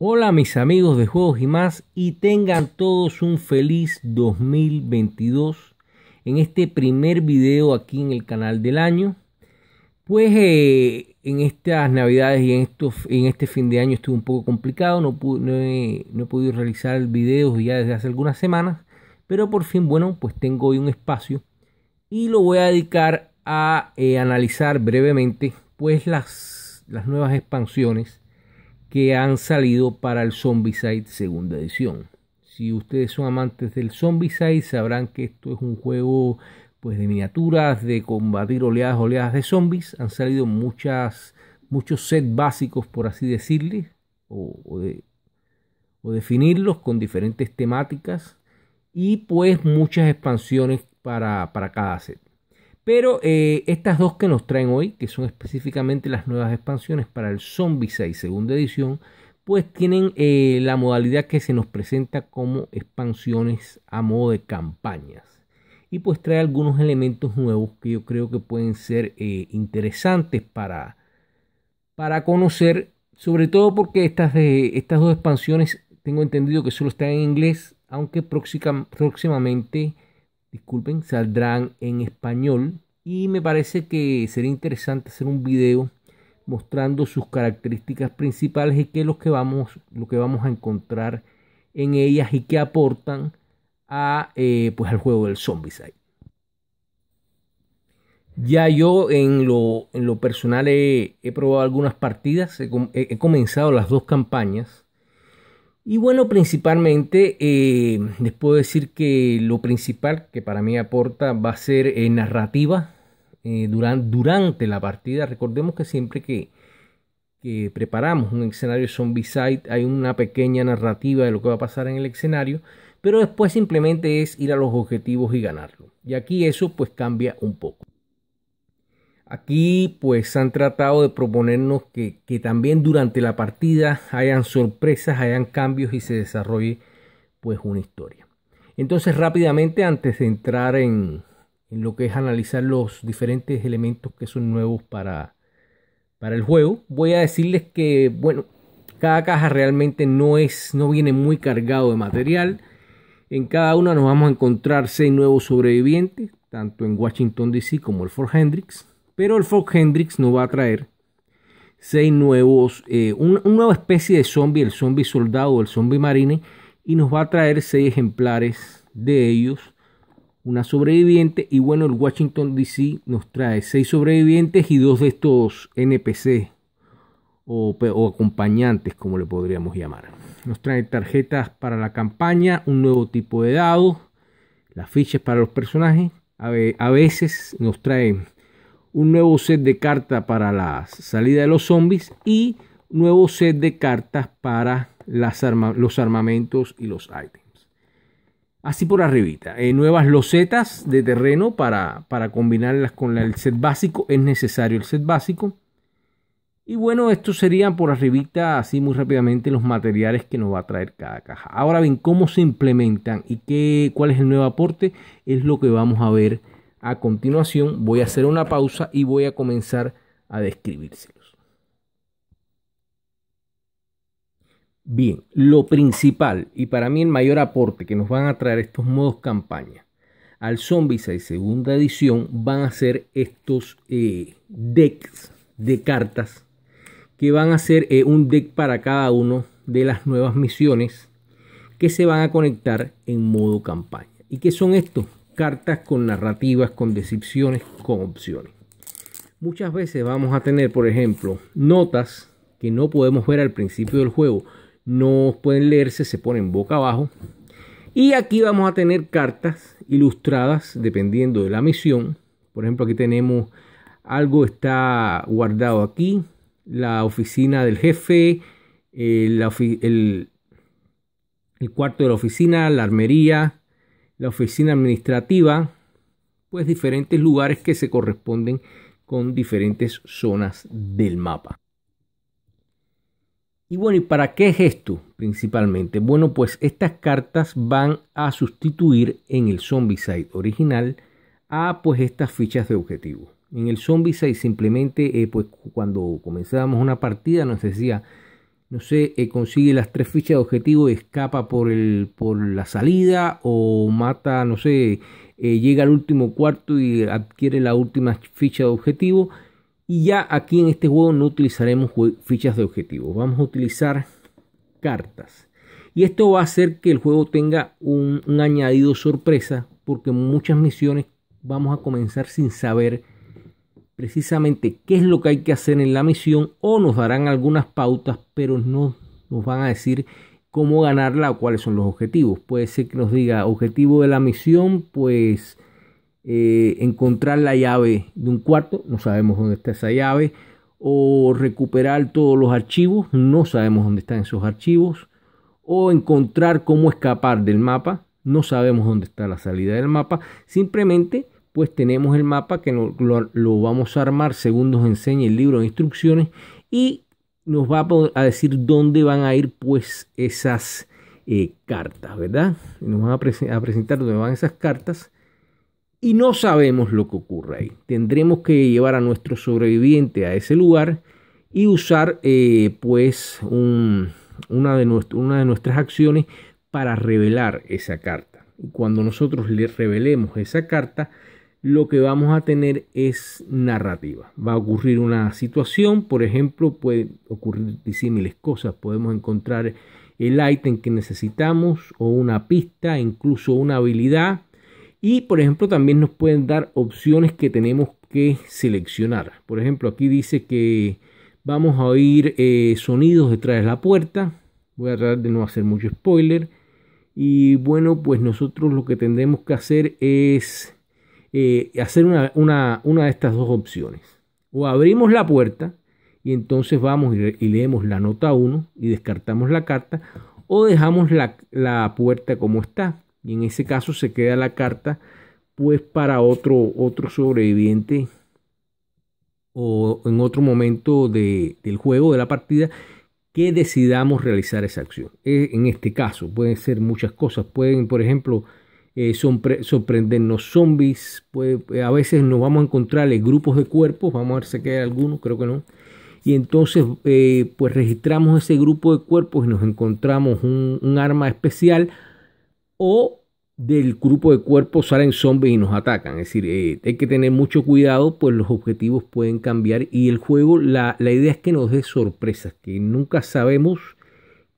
Hola mis amigos de Juegos y más y tengan todos un feliz 2022 en este primer video aquí en el canal del año. Pues eh, en estas navidades y en, en este fin de año estuvo un poco complicado, no, he, podido realizar videos ya desde hace algunas semanas, pero por fin, bueno, pues tengo hoy un espacio y lo voy a dedicar a eh, analizar brevemente pues las, las nuevas expansiones que han salido para el Zombicide segunda edición. Si ustedes son amantes del Zombicide sabrán que esto es un juego pues de miniaturas, de combatir oleadas, oleadas de zombies. Han salido muchas, muchos sets básicos, por así decirlo, o, definirlos con diferentes temáticas y pues muchas expansiones para, para cada set. Pero eh, estas dos que nos traen hoy, que son específicamente las nuevas expansiones para el Zombie 6 segunda edición, pues tienen eh, la modalidad que se nos presenta como expansiones a modo de campañas. Y pues trae algunos elementos nuevos que yo creo que pueden ser eh, interesantes para, para conocer, sobre todo porque estas, de, estas dos expansiones tengo entendido que solo están en inglés, aunque próximamente disculpen, saldrán en español y me parece que sería interesante hacer un video mostrando sus características principales y qué es lo que vamos, lo que vamos a encontrar en ellas y qué aportan a, eh, pues al juego del Zombicide. Ya yo en lo, en lo personal he, probado algunas partidas, he comenzado las dos campañas y bueno, principalmente eh, les puedo decir que lo principal que para mí aporta va a ser eh, narrativa eh, durante, la partida. Recordemos que siempre que, preparamos un escenario zombie site hay una pequeña narrativa de lo que va a pasar en el escenario, pero después simplemente es ir a los objetivos y ganarlo. Y aquí eso pues cambia un poco. Aquí pues han tratado de proponernos que, también durante la partida hayan sorpresas, hayan cambios y se desarrolle pues una historia. Entonces rápidamente antes de entrar en, lo que es analizar los diferentes elementos que son nuevos para, para el juego, voy a decirles que bueno, cada caja realmente no, es, no viene muy cargado de material. En cada una nos vamos a encontrar seis nuevos sobrevivientes, tanto en Washington DC como el Fort Hendricks pero el Fox Hendrix nos va a traer seis nuevos, eh, una, nueva especie de zombie, el zombie soldado o el zombie marine, y nos va a traer seis ejemplares de ellos, una sobreviviente, y bueno, el Washington DC nos trae seis sobrevivientes y dos de estos NPC o, acompañantes, como le podríamos llamar. Nos trae tarjetas para la campaña, un nuevo tipo de dado, las fichas para los personajes, a veces nos trae un nuevo set de cartas para la salida de los zombies y nuevo set de cartas para las los armamentos y los items. Así por arribita. Eh, nuevas losetas de terreno para, para combinarlas con el set básico. Es necesario el set básico. Y bueno, estos serían por arribita, así muy rápidamente, los materiales que nos va a traer cada caja. Ahora bien, cómo se implementan y qué, cuál es el nuevo aporte, es lo que vamos a ver a continuación voy a hacer una pausa y voy a comenzar a describírselos. Bien, lo principal y para mí el mayor aporte que nos van a traer estos modos campaña al Zombie 6 segunda edición van a ser estos eh, decks de cartas que van a ser eh, un deck para cada uno de las nuevas misiones que se van a conectar en modo campaña. ¿Y qué son estos? cartas con narrativas, con descripciones, con opciones. Muchas veces vamos a tener, por ejemplo, notas que no podemos ver al principio del juego. No pueden leerse, se ponen boca abajo. Y aquí vamos a tener cartas ilustradas dependiendo de la misión. Por ejemplo, aquí tenemos algo está guardado aquí. La oficina del jefe, el cuarto de la oficina, la armería, la oficina administrativa, pues diferentes lugares que se corresponden con diferentes zonas del mapa. Y bueno, ¿y para qué es esto principalmente? Bueno, pues estas cartas van a sustituir en el Zombicide original a pues estas fichas de objetivo. En el Zombicide simplemente eh, pues cuando comenzábamos una partida nos decía no sé, eh, consigue las tres fichas de objetivo y escapa por, el, por la salida o mata, no sé, eh, llega al último cuarto y adquiere la última ficha de objetivo. Y ya aquí en este juego no utilizaremos fichas de objetivo, vamos a utilizar cartas. Y esto va a hacer que el juego tenga un, un añadido sorpresa porque muchas misiones vamos a comenzar sin saber precisamente qué es lo que hay que hacer en la misión o nos darán algunas pautas, pero no nos van a decir cómo ganarla o cuáles son los objetivos. Puede ser que nos diga objetivo de la misión, pues eh, encontrar la llave de un cuarto, no sabemos dónde está esa llave, o recuperar todos los archivos, no sabemos dónde están esos archivos, o encontrar cómo escapar del mapa, no sabemos dónde está la salida del mapa, simplemente pues tenemos el mapa que lo, vamos a armar según nos enseña el libro de instrucciones y nos va a decir dónde van a ir pues esas eh, cartas, ¿verdad? Nos van a, presentar dónde van esas cartas y no sabemos lo que ocurre ahí. Tendremos que llevar a nuestro sobreviviente a ese lugar y usar eh, pues una, de una de nuestras acciones para revelar esa carta. Cuando nosotros le revelemos esa carta, lo que vamos a tener es narrativa. Va a ocurrir una situación, por ejemplo, puede ocurrir disímiles cosas. Podemos encontrar el ítem que necesitamos o una pista, incluso una habilidad. Y, por ejemplo, también nos pueden dar opciones que tenemos que seleccionar. Por ejemplo, aquí dice que vamos a oír eh, sonidos detrás de la puerta. Voy a tratar de no hacer mucho spoiler. Y bueno, pues nosotros lo que tendremos que hacer es eh, hacer una, una, una, de estas dos opciones. O abrimos la puerta y entonces vamos y, leemos la nota 1 y descartamos la carta, o dejamos la, la, puerta como está. Y en ese caso se queda la carta pues para otro, otro sobreviviente o en otro momento de, del juego, de la partida, que decidamos realizar esa acción. Eh, en este caso pueden ser muchas cosas. Pueden, por ejemplo, eh, sorprendernos zombies, pues, eh, a veces nos vamos a encontrar grupos de cuerpos, vamos a ver si hay alguno creo que no. Y entonces, eh, pues registramos ese grupo de cuerpos y nos encontramos un, arma especial o del grupo de cuerpos salen zombies y nos atacan. Es decir, eh, hay que tener mucho cuidado, pues los objetivos pueden cambiar y el juego, la, la idea es que nos dé sorpresas, que nunca sabemos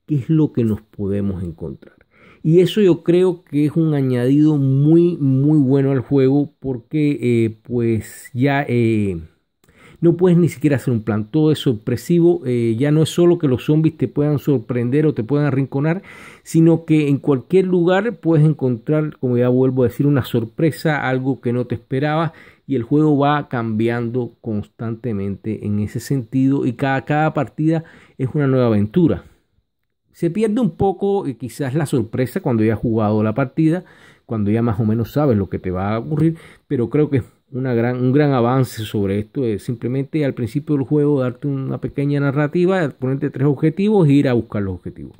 qué es lo que nos podemos encontrar. Y eso yo creo que es un añadido muy, muy bueno al juego porque eh, pues ya eh, no puedes ni siquiera hacer un plan. Todo es sorpresivo. Eh, ya no es solo que los zombies te puedan sorprender o te puedan arrinconar, sino que en cualquier lugar puedes encontrar, como ya vuelvo a decir, una sorpresa, algo que no te esperabas. Y el juego va cambiando constantemente en ese sentido. Y cada, cada partida es una nueva aventura. Se pierde un poco y quizás la sorpresa cuando ya has jugado la partida, cuando ya más o menos sabes lo que te va a ocurrir, pero creo que una gran, un gran avance sobre esto es simplemente al principio del juego darte una pequeña narrativa, ponerte tres objetivos e ir a buscar los objetivos.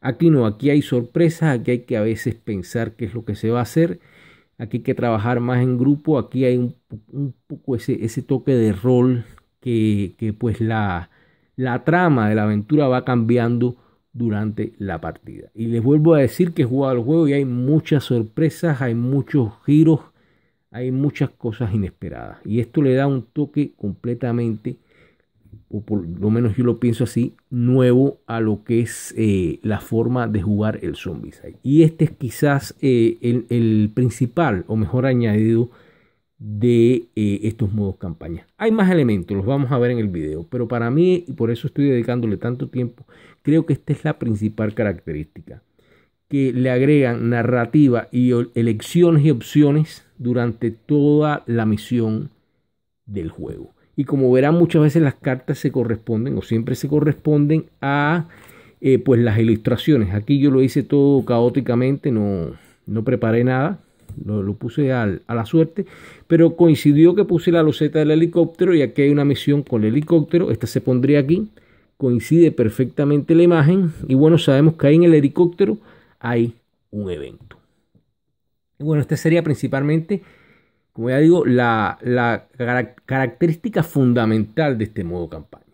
Aquí no, aquí hay sorpresas, aquí hay que a veces pensar qué es lo que se va a hacer, aquí hay que trabajar más en grupo, aquí hay un, poco ese, ese, toque de rol que, que pues la, la trama de la aventura va cambiando durante la partida. Y les vuelvo a decir que he jugado el juego y hay muchas sorpresas, hay muchos giros, hay muchas cosas inesperadas. Y esto le da un toque completamente, o por lo menos yo lo pienso así, nuevo a lo que es eh, la forma de jugar el Zombieside. Y este es quizás eh, el principal, o mejor añadido, de eh, estos modos campaña. Hay más elementos, los vamos a ver en el video, pero para mí, y por eso estoy dedicándole tanto tiempo, creo que esta es la principal característica, que le agregan narrativa y elecciones y opciones durante toda la misión del juego. Y como verán, muchas veces las cartas se corresponden o siempre se corresponden a eh, pues las ilustraciones. Aquí yo lo hice todo caóticamente, no, no preparé nada lo, puse a la suerte, pero coincidió que puse la luceta del helicóptero y aquí hay una misión con el helicóptero, esta se pondría aquí, coincide perfectamente la imagen y bueno, sabemos que ahí en el helicóptero hay un evento. Y bueno, esta sería principalmente, como ya digo, la, característica fundamental de este modo campaña.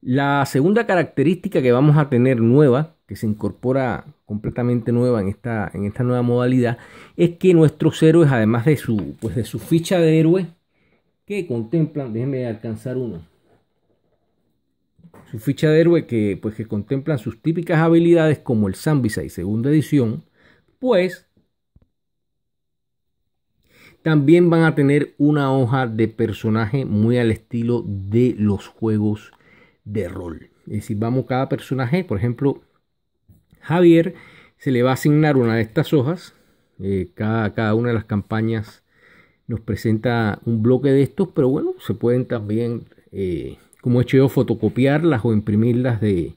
La segunda característica que vamos a tener nueva, que se incorpora completamente nueva en esta, en esta nueva modalidad, es que nuestros héroes, además de su, pues de su ficha de héroe, que contemplan, déjenme alcanzar uno, su ficha de héroe que, pues, que contemplan sus típicas habilidades como el y segunda edición, pues también van a tener una hoja de personaje muy al estilo de los juegos de rol. Es decir, vamos cada personaje, por ejemplo, Javier se le va a asignar una de estas hojas. Eh, cada, una de las campañas nos presenta un bloque de estos, pero bueno, se pueden también, eh, como he hecho yo, fotocopiarlas o imprimirlas de,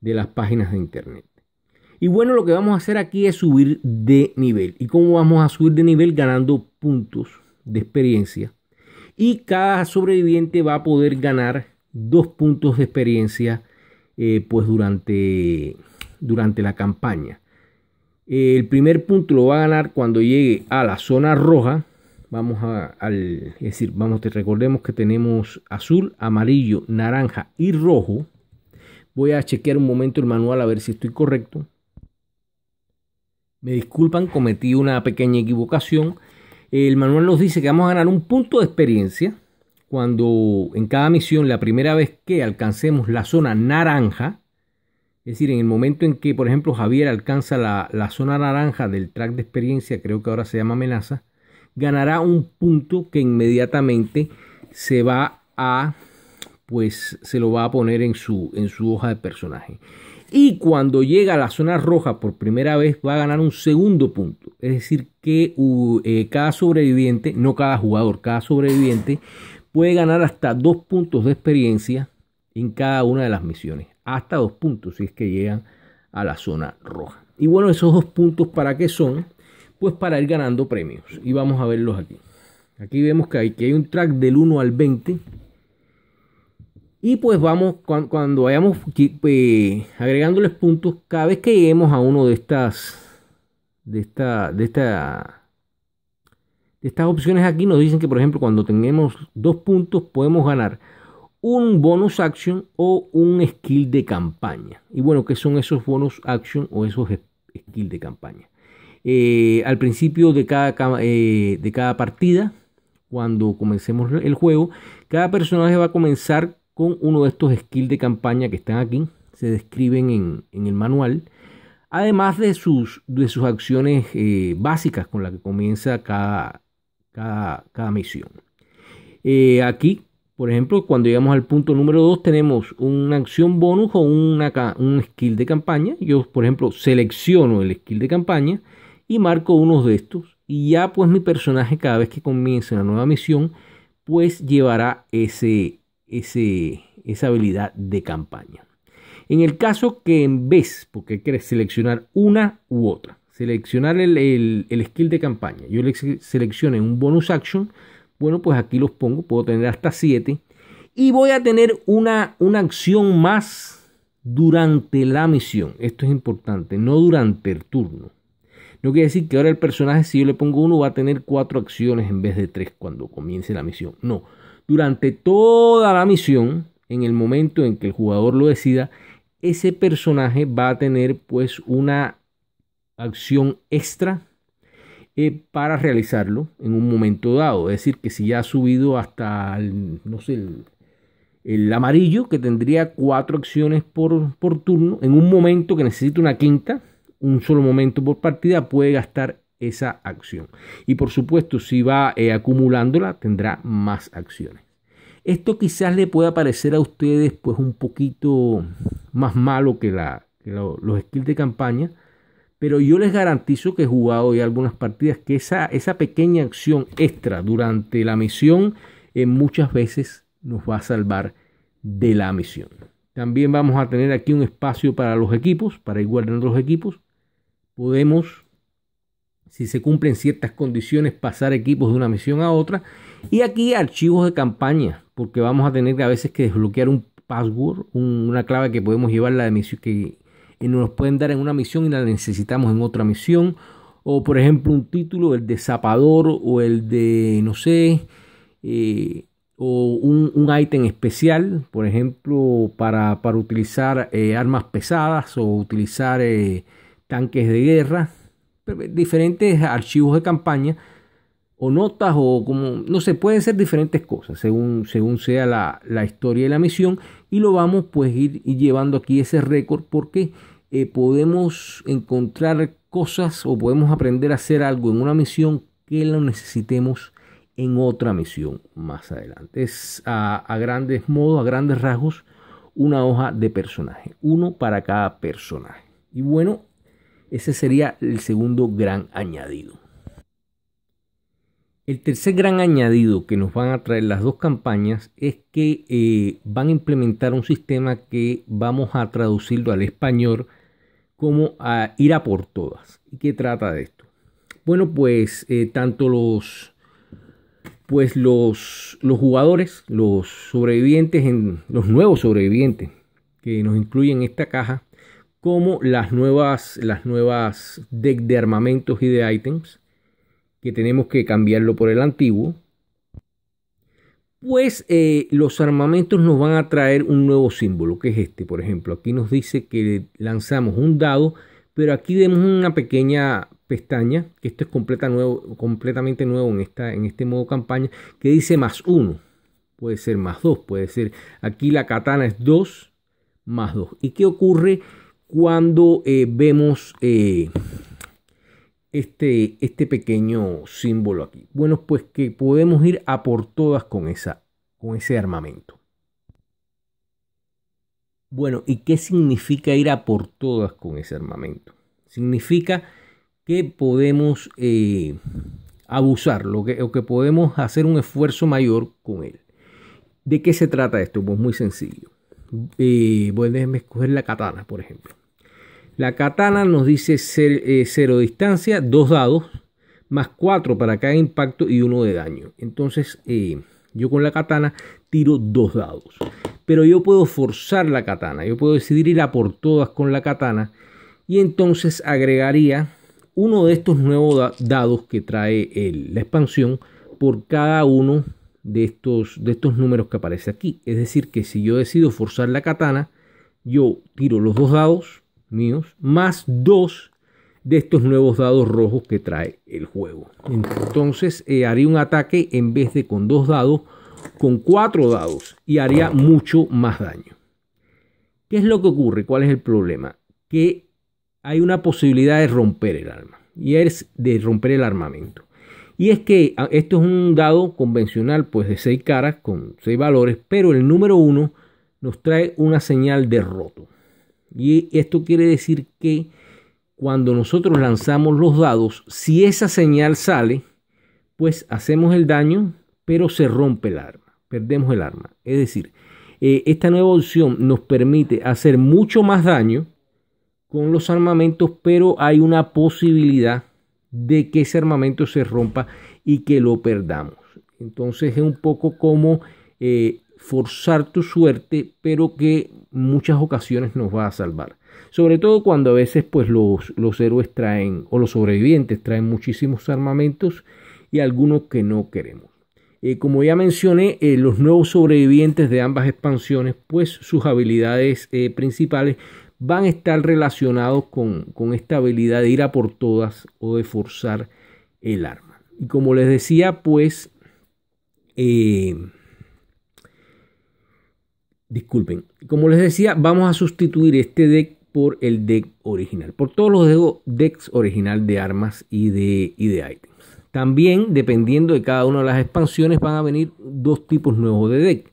las páginas de internet. Y bueno, lo que vamos a hacer aquí es subir de nivel. ¿Y cómo vamos a subir de nivel? Ganando puntos de experiencia. Y cada sobreviviente va a poder ganar dos puntos de experiencia, eh, pues durante durante la campaña. El primer punto lo va a ganar cuando llegue a la zona roja. Vamos a, decir, vamos, te recordemos que tenemos azul, amarillo, naranja y rojo. Voy a chequear un momento el manual a ver si estoy correcto. Me disculpan, cometí una pequeña equivocación. El manual nos dice que vamos a ganar un punto de experiencia cuando en cada misión la primera vez que alcancemos la zona naranja, es decir, en el momento en que, por ejemplo, Javier alcanza la, zona naranja del track de experiencia, creo que ahora se llama amenaza, ganará un punto que inmediatamente se va a, pues se lo va a poner en su, en su hoja de personaje. Y cuando llega a la zona roja por primera vez va a ganar un segundo punto. Es decir, que eh, cada sobreviviente, no cada jugador, cada sobreviviente puede ganar hasta dos puntos de experiencia en cada una de las misiones hasta dos puntos si es que llegan a la zona roja. Y bueno, esos dos puntos para qué son? Pues para ir ganando premios. Y vamos a verlos aquí. Aquí vemos que hay, que hay un track del 1 al 20. Y pues vamos, cuando, vayamos agregándoles puntos, cada vez que lleguemos a uno de estas, de esta, de esta, de estas opciones aquí, nos dicen que por ejemplo cuando tenemos dos puntos podemos ganar un bonus action o un skill de campaña. Y bueno, ¿qué son esos bonus action o esos skills de campaña? Eh, al principio de cada, eh, de cada partida, cuando comencemos el juego, cada personaje va a comenzar con uno de estos skills de campaña que están aquí, se describen en, el manual, además de sus, de sus acciones eh, básicas con las que comienza cada, cada, misión. aquí por ejemplo, cuando llegamos al punto número 2 tenemos una acción bonus o una, un skill de campaña. Yo, por ejemplo, selecciono el skill de campaña y marco uno de estos. Y ya pues mi personaje cada vez que comience una nueva misión, pues llevará ese, ese, esa habilidad de campaña. En el caso que en vez, porque quieres seleccionar una u otra, seleccionar el, skill de campaña, yo le seleccione un bonus action, bueno, pues aquí los pongo, puedo tener hasta 7. Y voy a tener una, una acción más durante la misión. Esto es importante, no durante el turno. No quiere decir que ahora el personaje, si yo le pongo uno, va a tener cuatro acciones en vez de tres cuando comience la misión. No, durante toda la misión, en el momento en que el jugador lo decida, ese personaje va a tener pues una acción extra eh, para realizarlo en un momento dado. Es decir, que si ya ha subido hasta el, no sé, el, amarillo, que tendría cuatro acciones por, turno, en un momento que necesita una quinta, un solo momento por partida, puede gastar esa acción. Y por supuesto, si va eh, acumulándola, tendrá más acciones. Esto quizás le pueda parecer a ustedes pues un poquito más malo que, la, que los skills de campaña, pero yo les garantizo que he jugado ya algunas partidas que esa, esa pequeña acción extra durante la misión en eh, muchas veces nos va a salvar de la misión. También vamos a tener aquí un espacio para los equipos, para ir guardando los equipos. Podemos, si se cumplen ciertas condiciones, pasar equipos de una misión a otra. Y aquí archivos de campaña, porque vamos a tener a veces que desbloquear un password, una clave que podemos llevar la misión, que y nos pueden dar en una misión y la necesitamos en otra misión. O por ejemplo un título, el de zapador o el de, no sé, eh, o un, un ítem especial, por ejemplo, para, para utilizar eh, armas pesadas o utilizar eh, tanques de guerra, diferentes archivos de campaña o notas o como, no sé, pueden ser diferentes cosas según, según sea la, historia y la misión y lo vamos pues ir, ir llevando aquí ese récord porque eh, podemos encontrar cosas o podemos aprender a hacer algo en una misión que lo necesitemos en otra misión más adelante. Es a, a grandes modos, a grandes rasgos, una hoja de personaje, uno para cada personaje. Y bueno, ese sería el segundo gran añadido. El tercer gran añadido que nos van a traer las dos campañas es que eh, van a implementar un sistema que vamos a traducirlo al español como a ir a por todas. ¿Y qué trata de esto? Bueno, pues eh, tanto los, pues los, los jugadores, los sobrevivientes, en, los nuevos sobrevivientes que nos incluyen esta caja, como las nuevas, las nuevas de armamentos y de ítems que tenemos que cambiarlo por el antiguo, pues eh, los armamentos nos van a traer un nuevo símbolo, que es este, por ejemplo. Aquí nos dice que lanzamos un dado, pero aquí vemos una pequeña pestaña, que esto es completa nuevo, completamente nuevo en, esta, en este modo campaña, que dice más uno. Puede ser más dos, puede ser. Aquí la katana es 2 más dos ¿Y qué ocurre cuando eh, vemos eh, este, este pequeño símbolo aquí? Bueno, pues que podemos ir a por todas con, esa, con ese armamento. Bueno, ¿y qué significa ir a por todas con ese armamento? Significa que podemos eh, abusar abusarlo que, o que podemos hacer un esfuerzo mayor con él. ¿De qué se trata esto? Pues muy sencillo. Eh, bueno, déjenme escoger la katana, por ejemplo. La katana nos dice eh, cero, distancia, dos dados, más cuatro para cada impacto y uno de daño. Entonces eh, yo con la katana tiro dos dados. Pero yo puedo forzar la katana, yo puedo decidir ir a por todas con la katana. Y entonces agregaría uno de estos nuevos dados que trae la expansión por cada uno de estos, de estos números que aparece aquí. Es decir, que si yo decido forzar la katana, yo tiro los dos dados míos, más dos de estos nuevos dados rojos que trae el juego. Entonces eh, haría un ataque en vez de con dos dados, con cuatro dados y haría mucho más daño. ¿Qué es lo que ocurre? ¿Cuál es el problema? Que hay una posibilidad de romper el arma y es de romper el armamento. Y es que ah, esto es un dado convencional, pues de seis caras con seis valores, pero el número uno nos trae una señal de roto. Y esto quiere decir que cuando nosotros lanzamos los dados, si esa señal sale, pues hacemos el daño, pero se rompe el arma, perdemos el arma. Es decir, eh, esta nueva opción nos permite hacer mucho más daño con los armamentos, pero hay una posibilidad de que ese armamento se rompa y que lo perdamos. Entonces es un poco como eh, forzar tu suerte, pero que muchas ocasiones nos va a salvar. Sobre todo cuando a veces pues los, los héroes traen o los sobrevivientes traen muchísimos armamentos y algunos que no queremos. Eh, como ya mencioné, eh, los nuevos sobrevivientes de ambas expansiones, pues sus habilidades eh, principales van a estar relacionados con, con esta habilidad de ir a por todas o de forzar el arma. Y como les decía, pues Disculpen. Como les decía, vamos a sustituir este deck por el deck original. Por todos los decks original de armas y de, y de También, dependiendo de cada una de las expansiones, van a venir dos tipos nuevos de deck.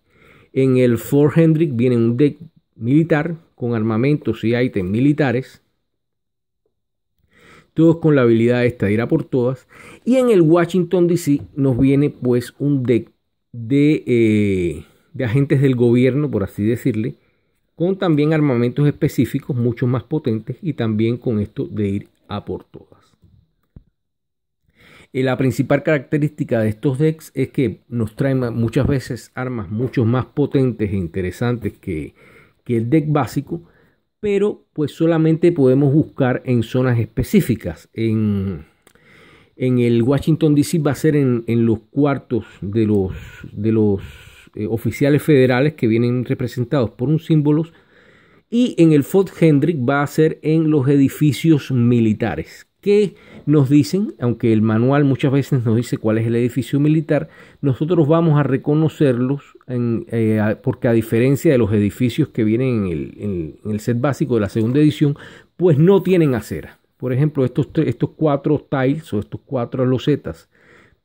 En el Fort Hendrick viene un deck militar con armamentos y ítems militares. Todos con la habilidad de ir a por todas. Y en el Washington DC nos viene pues un deck de... Eh, de agentes del gobierno, por así decirle, con también armamentos específicos mucho más potentes y también con esto de ir a por todas. Eh, la principal característica de estos decks es que nos traen muchas veces armas mucho más potentes e interesantes que, el deck básico, pero pues solamente podemos buscar en zonas específicas. En, en el Washington DC va a ser en, en los cuartos de los, de los eh, oficiales federales que vienen representados por un símbolo. Y en el Fort Hendrick va a ser en los edificios militares. que nos dicen? Aunque el manual muchas veces nos dice cuál es el edificio militar, nosotros vamos a reconocerlos eh, porque a diferencia de los edificios que vienen en el, set básico de la segunda edición, pues no tienen acera. Por ejemplo, estos, estos cuatro tiles o estos cuatro losetas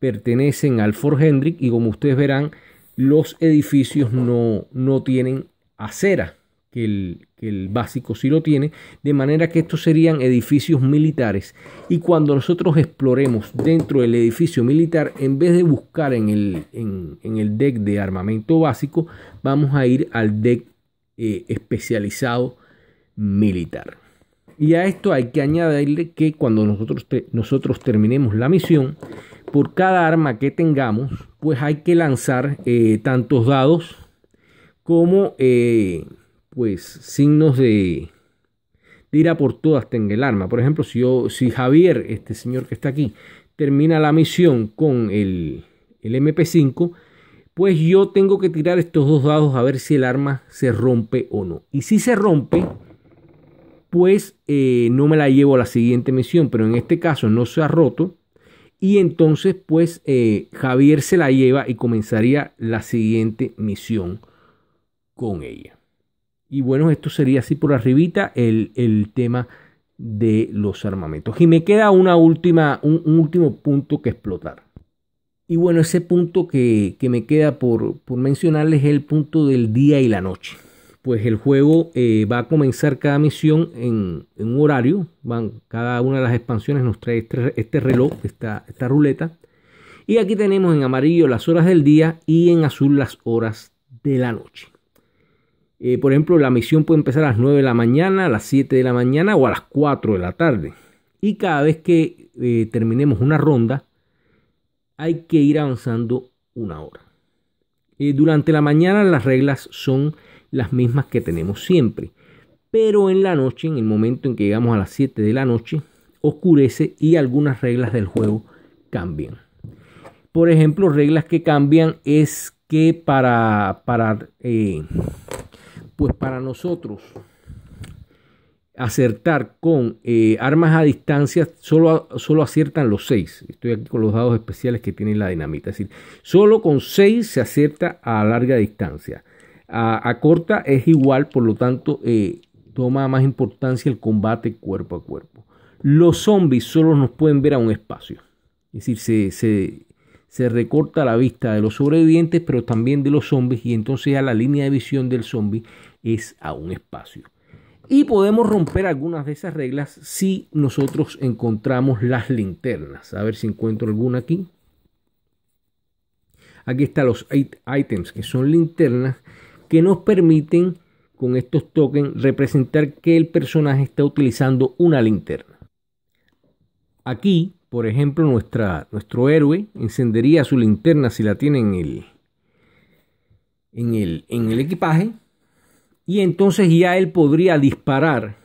pertenecen al Fort Hendrick y como ustedes verán, los edificios no, tienen acera, que el, básico sí lo tiene, de manera que estos serían edificios militares. Y cuando nosotros exploremos dentro del edificio militar, en vez de buscar en el, deck de armamento básico, vamos a ir al deck eh, especializado militar. Y a esto hay que añadirle que cuando nosotros, nosotros terminemos la misión, por cada arma que tengamos, pues hay que lanzar eh, tantos dados como eh, pues signos de, de, por todas tenga el arma. Por ejemplo, si, yo, si Javier, este señor que está aquí, termina la misión con el, MP5, pues yo tengo que tirar estos dos dados a ver si el arma se rompe o no. Y si se rompe, pues eh, no me la llevo a la siguiente misión, pero en este caso no se ha roto, y entonces pues eh, Javier se la lleva y comenzaría la siguiente misión con ella. Y bueno, esto sería así por arribita el, el tema de los armamentos. Y me queda una última, un, último punto que explotar. Y bueno, ese punto que, que me queda por, por mencionarles es el punto del día y la noche pues el juego eh, va a comenzar cada misión en, un horario. Van, cada una de las expansiones nos trae este, este, reloj, esta, esta ruleta. Y aquí tenemos en amarillo las horas del día y en azul las horas de la noche. Eh, por ejemplo, la misión puede empezar a las 9 de la mañana, a las 7 de la mañana o a las 4 de la tarde. Y cada vez que eh, terminemos una ronda, hay que ir avanzando una hora. durante la mañana las reglas son las mismas que tenemos siempre. Pero en la noche, en el momento en que llegamos a las 7 de la noche, oscurece y algunas reglas del juego cambian. Por ejemplo, reglas que cambian es que para, para, eh, pues para nosotros acertar con eh, armas a distancia solo, solo aciertan los 6. Estoy aquí con los dados especiales que tiene la dinamita. Es decir, solo con 6 se acierta a larga distancia a, corta es igual, por lo tanto, eh, toma más importancia el combate cuerpo a cuerpo. Los zombies solo nos pueden ver a un espacio. Es decir, se, recorta la vista de los sobrevivientes, pero también de los zombies, y entonces ya la línea de visión del zombie es a un espacio. Y podemos romper algunas de esas reglas si nosotros encontramos las linternas. A ver si encuentro alguna aquí. Aquí están los eight items que son linternas que nos permiten con estos tokens representar que el personaje está utilizando una linterna. Aquí, por ejemplo, nuestra, nuestro héroe encendería su linterna si la tiene en el, en el equipaje y entonces ya él podría disparar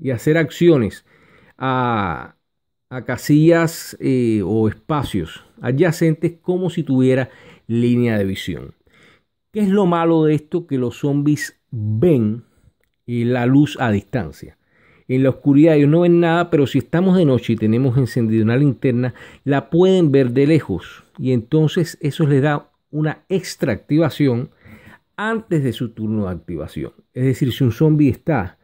y hacer acciones a, casillas eh, o espacios adyacentes como si tuviera línea de visión. ¿Qué es lo malo de esto? Que los zombies ven la luz a distancia. En la oscuridad ellos no ven nada, pero si estamos de noche y tenemos encendida una linterna, la pueden ver de lejos. Y entonces eso les da una extra activación antes de su turno de activación. Es decir, si un zombie está,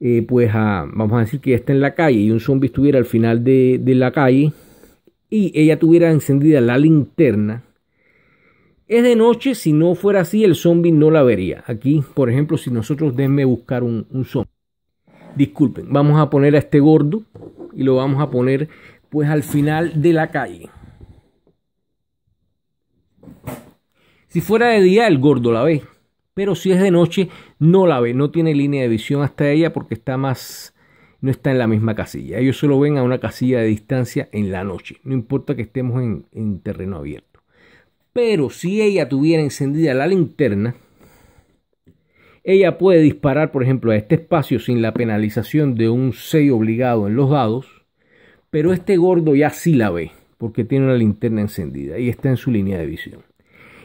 eh, pues vamos a decir que está en la calle y un zombie estuviera al final de, de la calle y ella tuviera encendida la linterna, es de noche, si no fuera así, el zombie no la vería. Aquí, por ejemplo, si nosotros denme buscar un, zombie. Disculpen, vamos a poner a este gordo y lo vamos a poner pues al final de la calle. Si fuera de día, el gordo la ve. Pero si es de noche, no la ve. No tiene línea de visión hasta ella porque está más. No está en la misma casilla. Ellos solo ven a una casilla de distancia en la noche. No importa que estemos en terreno abierto. Pero si ella tuviera encendida la linterna, ella puede disparar, por ejemplo, a este espacio sin la penalización de un 6 obligado en los dados, pero este gordo ya sí la ve, porque tiene una linterna encendida y está en su línea de visión.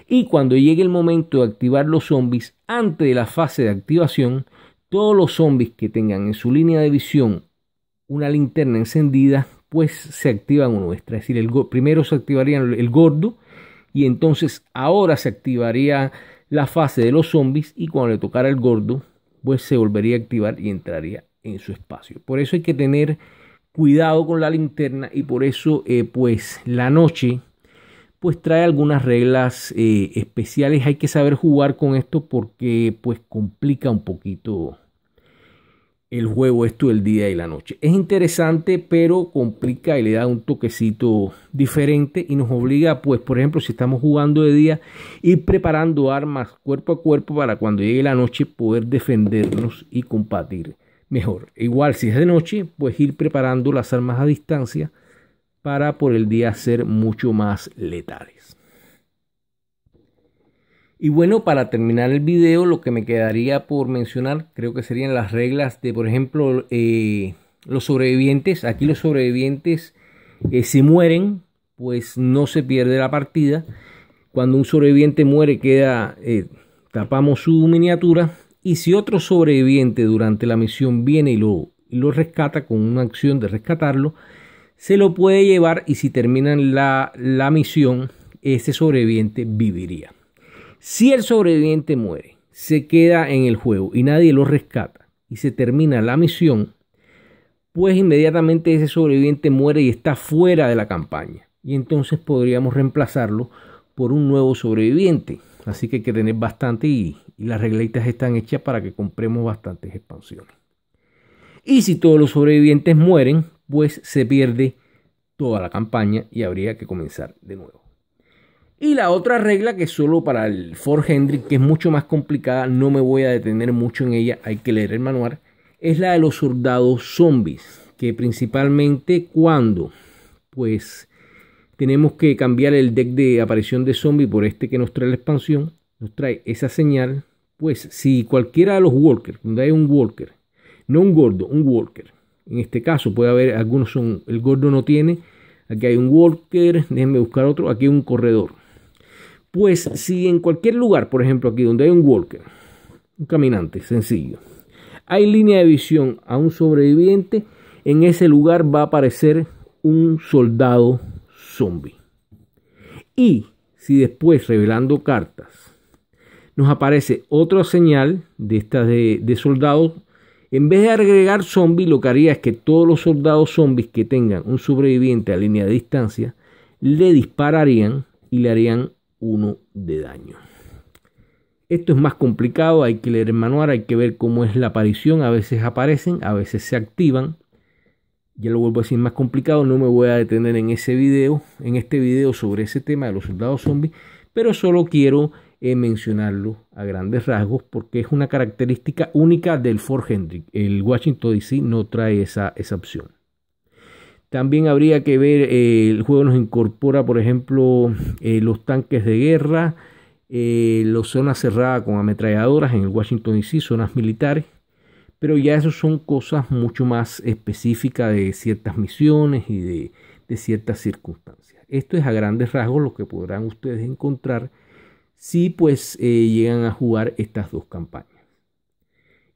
Y cuando llegue el momento de activar los zombies, antes de la fase de activación, todos los zombies que tengan en su línea de visión una linterna encendida, pues se activan o nuestra. Es decir, primero se activaría el gordo y entonces ahora se activaría la fase de los zombies y cuando le tocara el gordo, pues se volvería a activar y entraría en su espacio. Por eso hay que tener cuidado con la linterna y por eso eh, pues la noche pues trae algunas reglas eh, especiales. Hay que saber jugar con esto porque pues complica un poquito el juego esto del el día y la noche. Es interesante, pero complica y le da un toquecito diferente y nos obliga, pues, por ejemplo, si estamos jugando de día, ir preparando armas cuerpo a cuerpo para cuando llegue la noche poder defendernos y combatir mejor. Igual si es de noche, pues ir preparando las armas a distancia para por el día ser mucho más letales. Y bueno, para terminar el video, lo que me quedaría por mencionar, creo que serían las reglas de, por ejemplo, eh, los sobrevivientes. Aquí los sobrevivientes, eh, si mueren, pues no se pierde la partida. Cuando un sobreviviente muere, queda, eh, tapamos su miniatura. Y si otro sobreviviente durante la misión viene y lo, lo rescata con una acción de rescatarlo, se lo puede llevar y si terminan la misión, ese sobreviviente viviría. Si el sobreviviente muere, se queda en el juego y nadie lo rescata y se termina la misión, pues inmediatamente ese sobreviviente muere y está fuera de la campaña. Y entonces podríamos reemplazarlo por un nuevo sobreviviente. Así que hay que tener bastante y, las regletas están hechas para que compremos bastantes expansiones. Y si todos los sobrevivientes mueren, pues se pierde toda la campaña y habría que comenzar de nuevo. Y la otra regla que solo para el Ford Hendrick, que es mucho más complicada, no me voy a detener mucho en ella, hay que leer el manual, es la de los soldados zombies, que principalmente cuando pues tenemos que cambiar el deck de aparición de zombie por este que nos trae la expansión, nos trae esa señal, pues si cualquiera de los walkers, cuando hay un walker, no un gordo, un walker, en este caso puede haber, algunos son, el gordo no tiene, aquí hay un walker, déjenme buscar otro, aquí hay un corredor, pues si en cualquier lugar, por ejemplo aquí donde hay un walker, un caminante sencillo, hay línea de visión a un sobreviviente, en ese lugar va a aparecer un soldado zombie. Y si después, revelando cartas, nos aparece otra señal de estas de, soldados, en vez de agregar zombie, lo que haría es que todos los soldados zombies que tengan un sobreviviente a línea de distancia, le dispararían y le harían uno de daño. Esto es más complicado, hay que leer el manual, hay que ver cómo es la aparición, a veces aparecen, a veces se activan. Ya lo vuelvo a decir más complicado, no me voy a detener en ese video, en este video sobre ese tema de los soldados zombies, pero solo quiero eh, mencionarlo a grandes rasgos porque es una característica única del Fort Hendrick. El Washington DC no trae esa, esa opción. También habría que ver, eh, el juego nos incorpora, por ejemplo, eh, los tanques de guerra, eh, los zonas cerradas con ametralladoras en el Washington DC, zonas militares, pero ya eso son cosas mucho más específicas de ciertas misiones y de, de ciertas circunstancias. Esto es a grandes rasgos lo que podrán ustedes encontrar si pues eh, llegan a jugar estas dos campañas.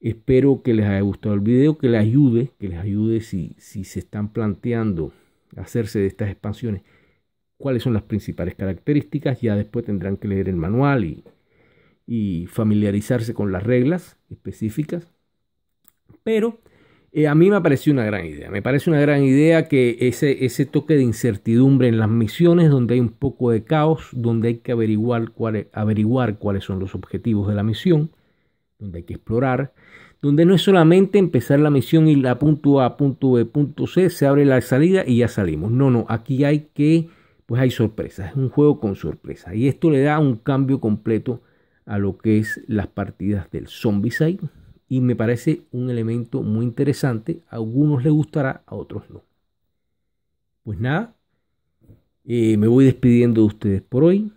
Espero que les haya gustado el video, que les ayude, que les ayude si, se están planteando hacerse de estas expansiones, cuáles son las principales características. Ya después tendrán que leer el manual y, familiarizarse con las reglas específicas. Pero eh, a mí me pareció una gran idea. Me parece una gran idea que ese, ese toque de incertidumbre en las misiones, donde hay un poco de caos, donde hay que averiguar, averiguar cuáles son los objetivos de la misión, donde hay que explorar, donde no es solamente empezar la misión y la punto A, punto B, punto C, se abre la salida y ya salimos. No, no, aquí hay que, pues hay sorpresas, es un juego con sorpresas. Y esto le da un cambio completo a lo que es las partidas del Zombicide y me parece un elemento muy interesante. A algunos les gustará, a otros no. Pues nada, eh, me voy despidiendo de ustedes por hoy.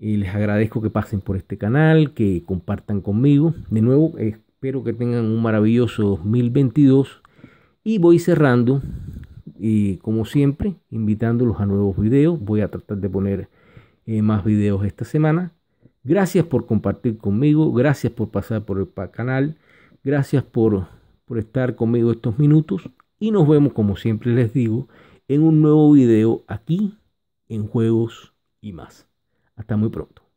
Y eh, les agradezco que pasen por este canal, que compartan conmigo. De nuevo, Espero que tengan un maravilloso 2022 y voy cerrando y como siempre invitándolos a nuevos videos. Voy a tratar de poner eh, más videos esta semana. Gracias por compartir conmigo, gracias por pasar por el canal, gracias por, por estar conmigo estos minutos y nos vemos como siempre les digo en un nuevo video aquí en Juegos y más. Hasta muy pronto.